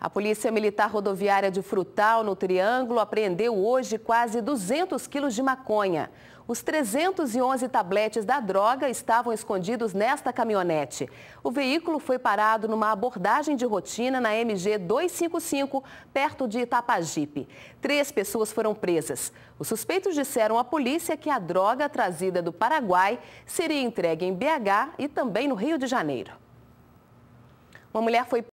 A Polícia Militar Rodoviária de Frutal, no Triângulo, apreendeu hoje quase 200 quilos de maconha. Os 311 tabletes da droga estavam escondidos nesta caminhonete. O veículo foi parado numa abordagem de rotina na MG 255, perto de Itapajipe. Três pessoas foram presas. Os suspeitos disseram à polícia que a droga trazida do Paraguai seria entregue em BH e também no Rio de Janeiro. Uma mulher foi